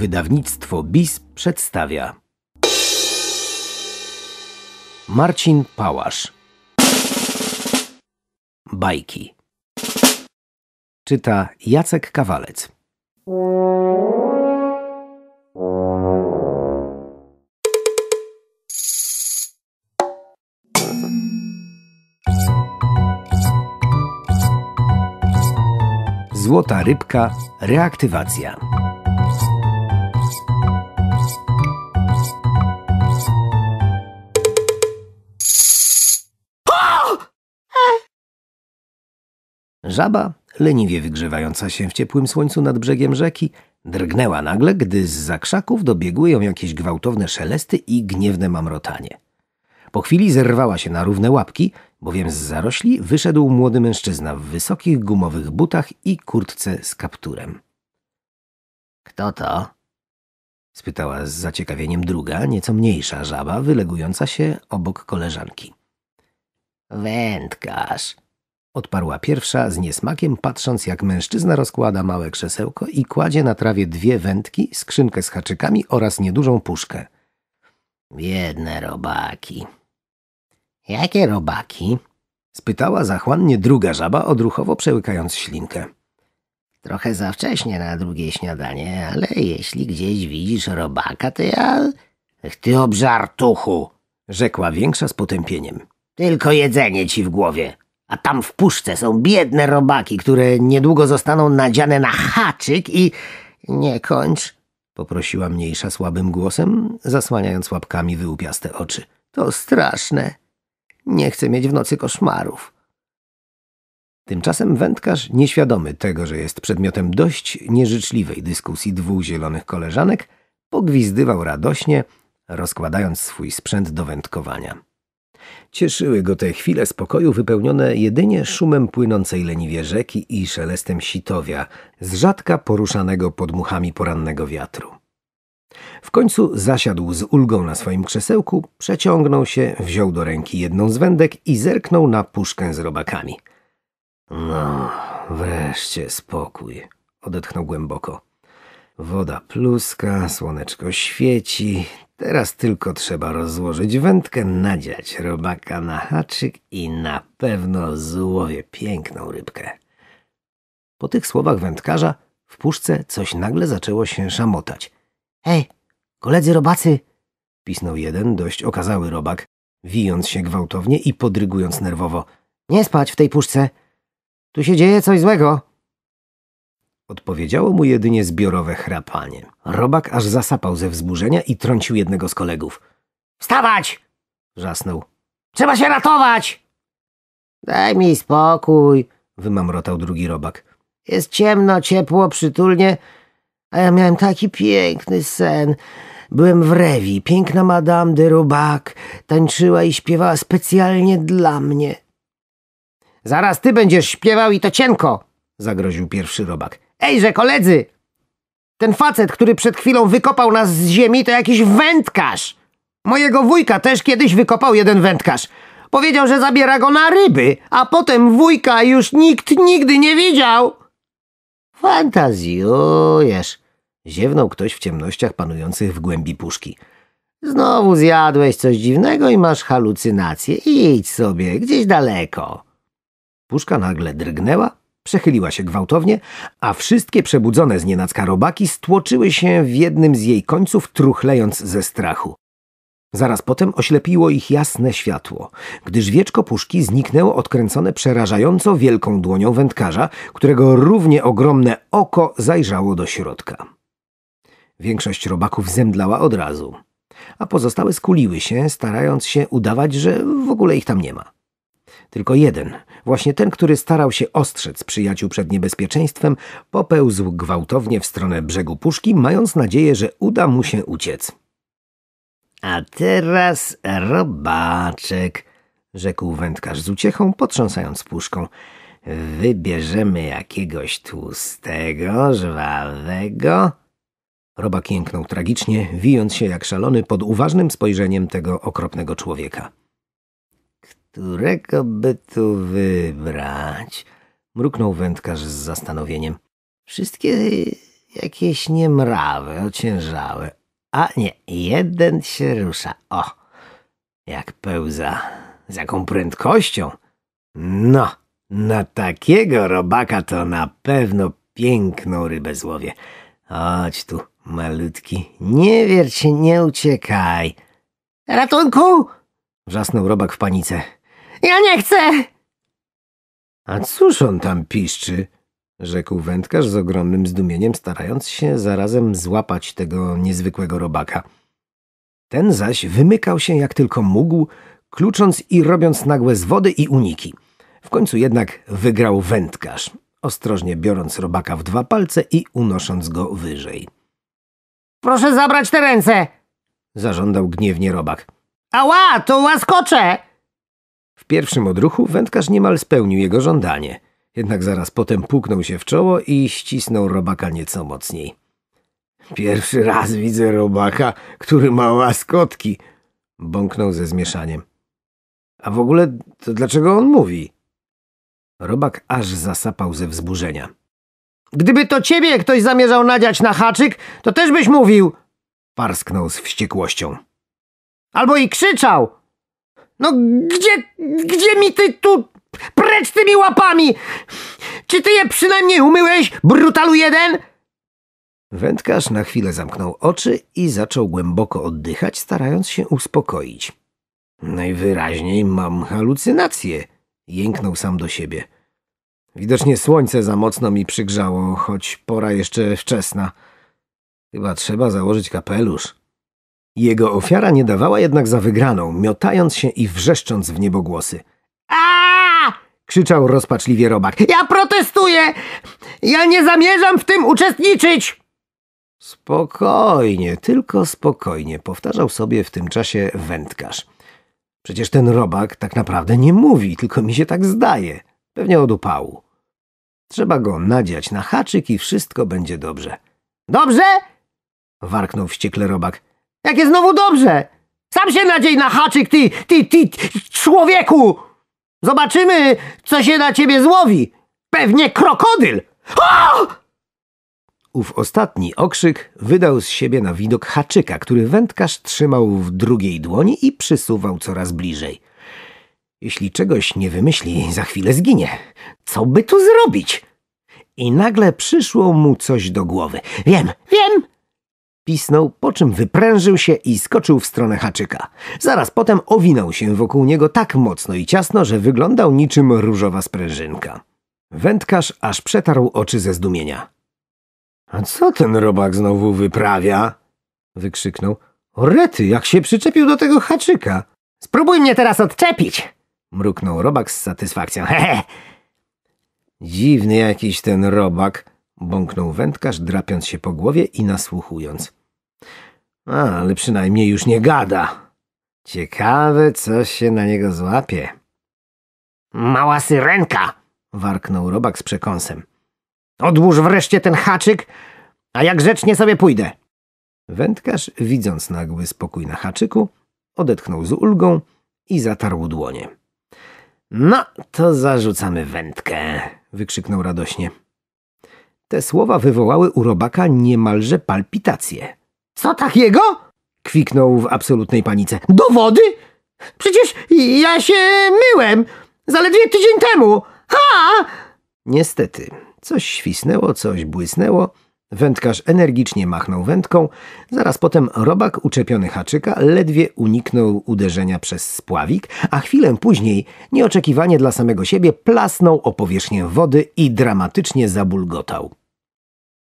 Wydawnictwo BIS przedstawia Marcin Pałasz Bajki Czyta Jacek Kawalec Złota rybka reaktywacja. Żaba, leniwie wygrzewająca się w ciepłym słońcu nad brzegiem rzeki, drgnęła nagle, gdy z krzaków dobiegły ją jakieś gwałtowne szelesty i gniewne mamrotanie. Po chwili zerwała się na równe łapki, bowiem z zarośli wyszedł młody mężczyzna w wysokich gumowych butach i kurtce z kapturem. Kto to? spytała z zaciekawieniem druga, nieco mniejsza żaba, wylegująca się obok koleżanki. Wędkarz, Odparła pierwsza z niesmakiem, patrząc jak mężczyzna rozkłada małe krzesełko i kładzie na trawie dwie wędki, skrzynkę z haczykami oraz niedużą puszkę. Biedne robaki. Jakie robaki? spytała zachłannie druga żaba, odruchowo przełykając ślinkę. Trochę za wcześnie na drugie śniadanie, ale jeśli gdzieś widzisz robaka, to ja... Ty obżartuchu! rzekła większa z potępieniem. Tylko jedzenie ci w głowie. A tam w puszce są biedne robaki, które niedługo zostaną nadziane na haczyk i... Nie kończ, poprosiła mniejsza słabym głosem, zasłaniając łapkami wyłupiaste oczy. To straszne. Nie chcę mieć w nocy koszmarów. Tymczasem wędkarz, nieświadomy tego, że jest przedmiotem dość nieżyczliwej dyskusji dwóch zielonych koleżanek, pogwizdywał radośnie, rozkładając swój sprzęt do wędkowania. Cieszyły go te chwile spokoju wypełnione jedynie szumem płynącej leniwie rzeki i szelestem sitowia, z rzadka poruszanego podmuchami porannego wiatru. W końcu zasiadł z ulgą na swoim krzesełku, przeciągnął się, wziął do ręki jedną z wędek i zerknął na puszkę z robakami. No, wreszcie spokój, odetchnął głęboko. Woda pluska, słoneczko świeci, Teraz tylko trzeba rozłożyć wędkę, nadziać robaka na haczyk i na pewno złowię piękną rybkę. Po tych słowach wędkarza w puszce coś nagle zaczęło się szamotać. Hej, koledzy robacy! pisnął jeden dość okazały robak, wijąc się gwałtownie i podrygując nerwowo. Nie spać w tej puszce! Tu się dzieje coś złego! Odpowiedziało mu jedynie zbiorowe chrapanie. Robak aż zasapał ze wzburzenia i trącił jednego z kolegów. Wstawać! Wrzasnął. Trzeba się ratować! Daj mi spokój, wymamrotał drugi robak. Jest ciemno, ciepło, przytulnie, a ja miałem taki piękny sen. Byłem w rewi. Piękna Madame de Robak tańczyła i śpiewała specjalnie dla mnie. Zaraz ty będziesz śpiewał i to cienko, zagroził pierwszy robak. Ejże, koledzy! Ten facet, który przed chwilą wykopał nas z ziemi, to jakiś wędkarz! Mojego wujka też kiedyś wykopał jeden wędkarz. Powiedział, że zabiera go na ryby, a potem wujka już nikt nigdy nie widział. Fantazjujesz, ziewnął ktoś w ciemnościach panujących w głębi puszki. Znowu zjadłeś coś dziwnego i masz halucynacje. Idź sobie, gdzieś daleko. Puszka nagle drgnęła Przechyliła się gwałtownie, a wszystkie przebudzone z nienacka robaki stłoczyły się w jednym z jej końców, truchlejąc ze strachu. Zaraz potem oślepiło ich jasne światło, gdyż wieczko puszki zniknęło odkręcone przerażająco wielką dłonią wędkarza, którego równie ogromne oko zajrzało do środka. Większość robaków zemdlała od razu, a pozostałe skuliły się, starając się udawać, że w ogóle ich tam nie ma. Tylko jeden, właśnie ten, który starał się ostrzec przyjaciół przed niebezpieczeństwem, popełzł gwałtownie w stronę brzegu puszki, mając nadzieję, że uda mu się uciec. A teraz robaczek, rzekł wędkarz z uciechą, potrząsając puszką. Wybierzemy jakiegoś tłustego, żwawego. Robak jęknął tragicznie, wijąc się jak szalony pod uważnym spojrzeniem tego okropnego człowieka którego by tu wybrać? Mruknął wędkarz z zastanowieniem. Wszystkie jakieś niemrawe, ociężałe. A nie, jeden się rusza. O, jak pełza. Z jaką prędkością. No, na takiego robaka to na pewno piękną rybę złowie. Chodź tu, malutki. Nie wierć, nie uciekaj. Ratunku! Wrzasnął robak w panice. Ja nie chcę! A cóż on tam piszczy? rzekł wędkarz z ogromnym zdumieniem, starając się zarazem złapać tego niezwykłego robaka. Ten zaś wymykał się jak tylko mógł, klucząc i robiąc nagłe zwody i uniki. W końcu jednak wygrał wędkarz, ostrożnie biorąc robaka w dwa palce i unosząc go wyżej. Proszę zabrać te ręce! zażądał gniewnie robak. Ała, to łaskocze! W pierwszym odruchu wędkarz niemal spełnił jego żądanie. Jednak zaraz potem puknął się w czoło i ścisnął robaka nieco mocniej. Pierwszy raz widzę robaka, który ma łaskotki, bąknął ze zmieszaniem. A w ogóle to dlaczego on mówi? Robak aż zasapał ze wzburzenia. Gdyby to ciebie ktoś zamierzał nadziać na haczyk, to też byś mówił, parsknął z wściekłością. Albo i krzyczał! No gdzie, gdzie mi ty tu... Precz tymi łapami! Czy ty je przynajmniej umyłeś, brutalu jeden? Wędkarz na chwilę zamknął oczy i zaczął głęboko oddychać, starając się uspokoić. Najwyraźniej mam halucynację, jęknął sam do siebie. Widocznie słońce za mocno mi przygrzało, choć pora jeszcze wczesna. Chyba trzeba założyć kapelusz. Jego ofiara nie dawała jednak za wygraną, miotając się i wrzeszcząc w niebogłosy. A! krzyczał rozpaczliwie robak. Ja protestuję! Ja nie zamierzam w tym uczestniczyć! Spokojnie, tylko spokojnie, powtarzał sobie w tym czasie wędkarz. Przecież ten robak tak naprawdę nie mówi, tylko mi się tak zdaje. Pewnie od upału. Trzeba go nadziać na haczyk i wszystko będzie dobrze. Dobrze? warknął wściekle robak. Jakie znowu dobrze! Sam się nadziej na haczyk, ty, ty, ty, człowieku! Zobaczymy, co się na ciebie złowi. Pewnie krokodyl! O! Ów ostatni okrzyk wydał z siebie na widok haczyka, który wędkarz trzymał w drugiej dłoni i przysuwał coraz bliżej. Jeśli czegoś nie wymyśli, za chwilę zginie. Co by tu zrobić? I nagle przyszło mu coś do głowy. Wiem, wiem, pisnął, po czym wyprężył się i skoczył w stronę haczyka. Zaraz potem owinął się wokół niego tak mocno i ciasno, że wyglądał niczym różowa sprężynka. Wędkarz aż przetarł oczy ze zdumienia. A co ten robak znowu wyprawia? wykrzyknął. Rety jak się przyczepił do tego haczyka! Spróbuj mnie teraz odczepić! mruknął robak z satysfakcją. Hehe! Dziwny jakiś ten robak, bąknął wędkarz, drapiąc się po głowie i nasłuchując. A, ale przynajmniej już nie gada. Ciekawe, co się na niego złapie. Mała syrenka! warknął robak z przekąsem. Odłóż wreszcie ten haczyk, a rzecz grzecznie sobie pójdę. Wędkarz, widząc nagły spokój na haczyku, odetchnął z ulgą i zatarł dłonie. No, to zarzucamy wędkę, wykrzyknął radośnie. Te słowa wywołały u robaka niemalże palpitację. Co takiego? kwiknął w absolutnej panice. Dowody? Przecież ja się myłem zaledwie tydzień temu. Ha! Niestety, coś świsnęło, coś błysnęło. Wędkarz energicznie machnął wędką. Zaraz potem robak uczepiony haczyka ledwie uniknął uderzenia przez spławik, a chwilę później, nieoczekiwanie dla samego siebie, plasnął o powierzchnię wody i dramatycznie zabulgotał.